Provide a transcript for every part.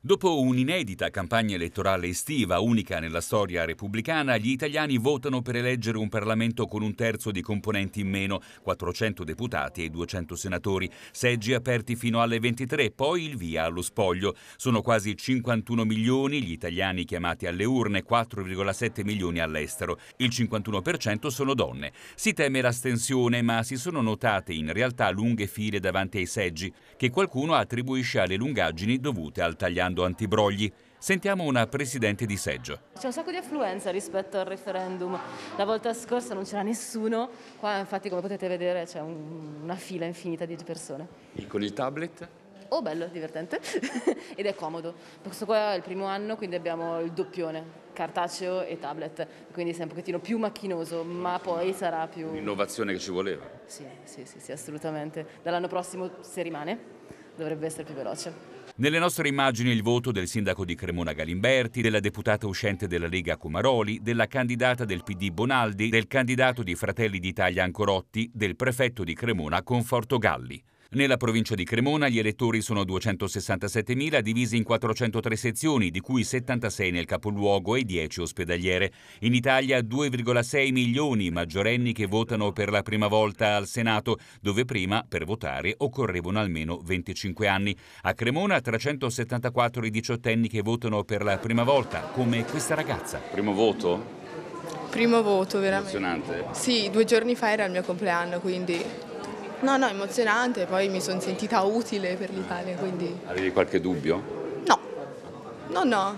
Dopo un'inedita campagna elettorale estiva, unica nella storia repubblicana, gli italiani votano per eleggere un Parlamento con un terzo di componenti in meno, 400 deputati e 200 senatori, seggi aperti fino alle 23, poi il via allo spoglio. Sono quasi 51 milioni gli italiani chiamati alle urne, 4,7 milioni all'estero. Il 51% sono donne. Si teme l'astensione, ma si sono notate in realtà lunghe file davanti ai seggi, che qualcuno attribuisce alle lungaggini dovute al tagliano creando antibrogli. Sentiamo una presidente di seggio. C'è un sacco di affluenza rispetto al referendum. La volta scorsa non c'era nessuno, qua infatti come potete vedere c'è un, una fila infinita di persone. E con il tablet? Oh bello, divertente ed è comodo. Questo qua è il primo anno, quindi abbiamo il doppione, cartaceo e tablet, quindi sei un pochettino più macchinoso, ma poi sarà più... L'innovazione che ci voleva. Sì, sì, sì, sì assolutamente. Dall'anno prossimo se rimane dovrebbe essere più veloce. Nelle nostre immagini il voto del sindaco di Cremona Galimberti, della deputata uscente della Lega Comaroli, della candidata del PD Bonaldi, del candidato di Fratelli d'Italia Ancorotti, del prefetto di Cremona Conforto Galli. Nella provincia di Cremona gli elettori sono 267.000 divisi in 403 sezioni, di cui 76 nel capoluogo e 10 ospedaliere. In Italia 2,6 milioni maggiorenni che votano per la prima volta al Senato, dove prima per votare occorrevano almeno 25 anni. A Cremona 374 i diciottenni che votano per la prima volta, come questa ragazza. Primo voto? Primo voto, veramente. Emozionante? Sì, due giorni fa era il mio compleanno, quindi No, no, emozionante, poi mi sono sentita utile per l'Italia, quindi... Avevi qualche dubbio? No, no, no.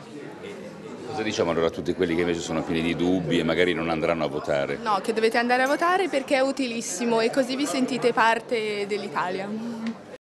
Cosa diciamo allora a tutti quelli che invece sono pieni di dubbi e magari non andranno a votare? No, che dovete andare a votare perché è utilissimo e così vi sentite parte dell'Italia.